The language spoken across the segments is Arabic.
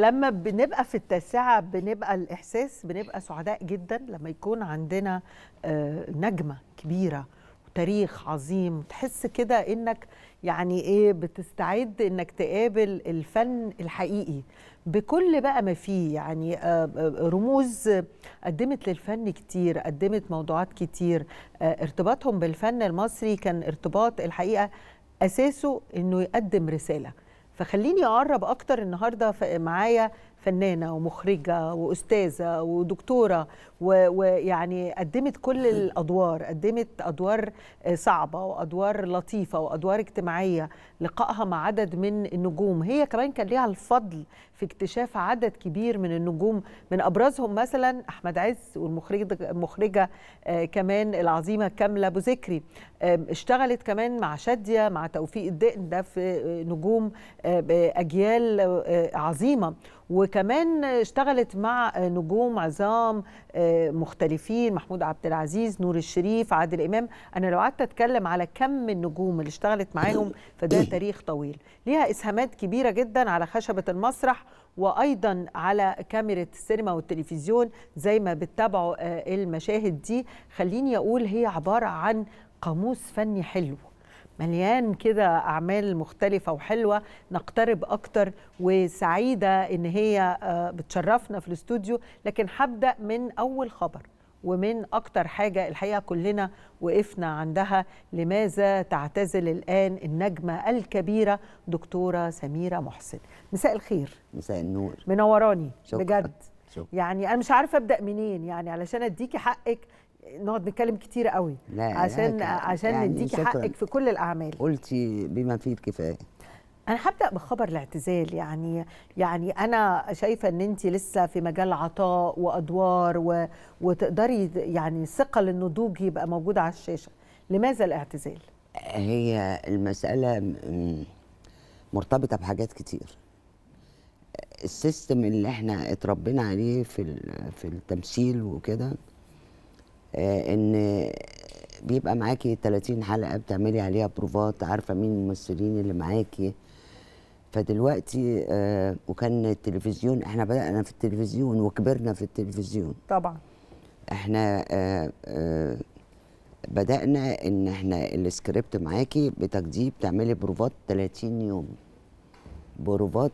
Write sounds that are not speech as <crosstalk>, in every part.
لما بنبقى في التاسعة بنبقى الإحساس بنبقى سعداء جدا لما يكون عندنا آه، نجمة كبيرة وتاريخ عظيم تحس كده إنك يعني إيه بتستعد إنك تقابل الفن الحقيقي بكل بقى ما فيه يعني آه، آه، رموز قدمت للفن كتير قدمت موضوعات كتير ارتباطهم بالفن المصري كان ارتباط الحقيقة أساسه إنه يقدم رسالة فخليني اقرب اكتر النهارده معايا فنانه ومخرجه واستاذه ودكتوره ويعني قدمت كل الادوار قدمت ادوار آه، صعبه وادوار لطيفه وادوار اجتماعيه لقائها مع عدد من النجوم هي كمان كان ليها الفضل في اكتشاف عدد كبير من النجوم من ابرزهم مثلا احمد عز والمخرجه آه، كمان العظيمه كامله ابو ذكري اشتغلت كمان مع شاديه مع توفيق الدقن ده في آه، نجوم اجيال عظيمه وكمان اشتغلت مع نجوم عظام آه، مختلفين محمود عبد العزيز نور الشريف عادل امام انا لو قعدت اتكلم على كم النجوم اللي اشتغلت معاهم فده <coughs> تاريخ طويل ليها اسهامات كبيره جدا على خشبه المسرح وايضا على كاميرا السينما والتلفزيون زي ما بتتابعوا آه، المشاهد دي خليني اقول هي عباره عن قاموس فني حلو مليان كده أعمال مختلفة وحلوة نقترب أكتر وسعيدة إن هي آه، بتشرفنا في الاستوديو لكن هبدأ من أول خبر ومن أكتر حاجة الحقيقة كلنا وقفنا عندها لماذا تعتزل الآن النجمة الكبيرة دكتورة سميرة محسن مساء الخير مساء النور منوراني شكرا. بجد شكرا. يعني أنا مش عارفة أبدأ منين يعني علشان أديكي حقك نقعد نتكلم كتير قوي لا عشان لا عشان يعني نديكي حقك في كل الاعمال قلتي بما فيه الكفايه انا هبدا بخبر الاعتزال يعني يعني انا شايفه ان انت لسه في مجال عطاء وادوار و... وتقدري يعني ثقل النضوج يبقى موجود على الشاشه لماذا الاعتزال هي المساله مرتبطه بحاجات كتير السيستم اللي احنا اتربينا عليه في في التمثيل وكده آه، ان بيبقى معاكي 30 حلقه بتعملي عليها بروفات عارفه مين الممثلين اللي معاكي فدلوقتي آه، وكان التلفزيون احنا بدانا في التلفزيون وكبرنا في التلفزيون طبعا احنا آه، بدانا ان احنا السكريبت معاكي بتاخديه بتعملي بروفات 30 يوم بروفات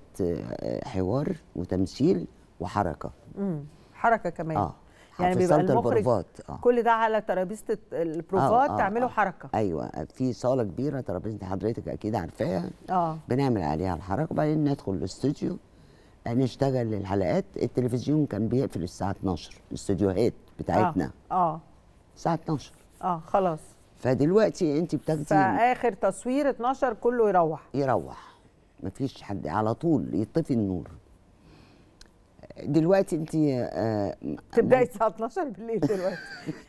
حوار وتمثيل وحركه امم حركه كمان اه يعني بيبقى المخرج آه. كل ده على ترابيزه البروفات آه آه تعملوا آه. حركه ايوه في صاله كبيره ترابيزه حضرتك اكيد عارفاها اه بنعمل عليها الحركه وبعدين ندخل الاستوديو نشتغل الحلقات التلفزيون كان بيقفل الساعه 12 الاستوديوهات بتاعتنا اه, آه. الساعه 12 اه خلاص فدلوقتي انت بتاخدي فاخر تصوير 12 كله يروح يروح مفيش حد على طول يطفي النور دلوقتي انت آه، تبداي الساعه 12 بالليل دلوقتي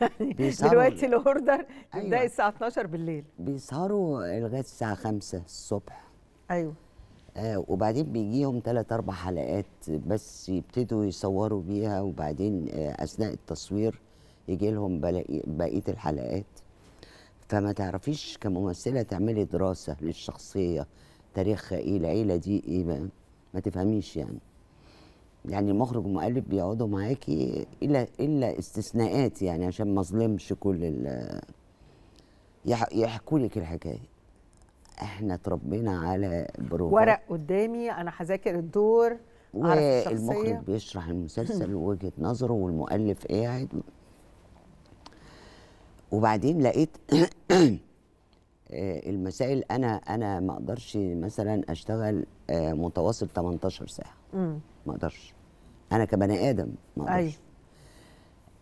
<laughs> يعني دلوقتي الاوردر تبداي أيوة. الساعه 12 بالليل بيسهروا لغايه الساعه 5 الصبح ايوه آه، وبعدين بيجيهم ثلاث اربع حلقات بس يبتدوا يصوروا بيها وبعدين آه، اثناء التصوير يجي لهم بقيه الحلقات فما تعرفيش كممثله تعملي دراسه للشخصيه تاريخها ايه العيله دي ايه ما, ما تفهميش يعني يعني مخرج ومؤلف بيقعدوا معاكي الا الا استثناءات يعني عشان ما اظلمش كل ال يحكوا لك الحكايه احنا اتربينا على بروفات ورق قدامي انا هذاكر الدور والمخرج بيشرح المسلسل <laughs> وجهه نظره والمؤلف قاعد وبعدين لقيت <clears throat> آه، المسائل انا انا ما اقدرش مثلا اشتغل آه، متواصل 18 ساعه ما اقدرش انا كبني ادم ما اقدرش أيوه.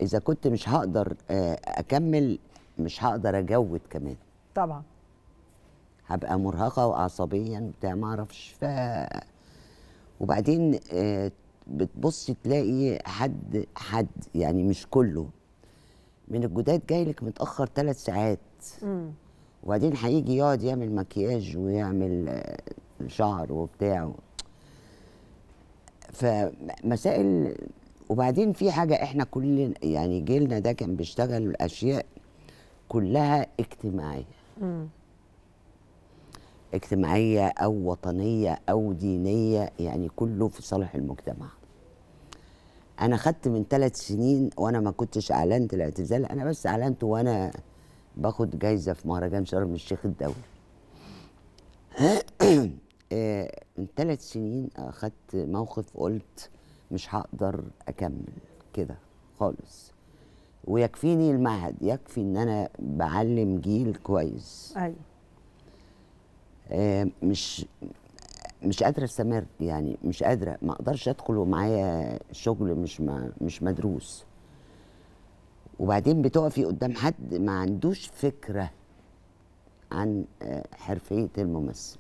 اذا كنت مش هقدر آه، اكمل مش هقدر اجود كمان طبعا هبقى مرهقه وعصبيا بتاع ما اعرفش ف وبعدين آه، بتبص تلاقي حد حد يعني مش كله من الجداد جاي لك متاخر ثلاث ساعات مم. وبعدين هيجي يقعد يعمل مكياج ويعمل آه، شعر وبتاع فمسائل وبعدين في حاجه احنا كل يعني جيلنا ده كان بيشتغل اشياء كلها اجتماعيه مم. اجتماعيه او وطنيه او دينيه يعني كله في صالح المجتمع انا خدت من ثلاث سنين وانا ما كنتش اعلنت الاعتزال انا بس اعلنت وانا باخد جايزه في مهرجان شرم الشيخ الدولي <clears throat> آه، من ثلاث سنين اخدت موقف قلت مش هقدر اكمل كده خالص ويكفيني المعهد يكفي ان انا بعلم جيل كويس ايوه آه، مش مش قادره استمر يعني مش قادره ما اقدرش ادخل ومعايا شغل مش ما مش مدروس وبعدين بتقفي قدام حد ما عندوش فكره عن آه، حرفيه الممثل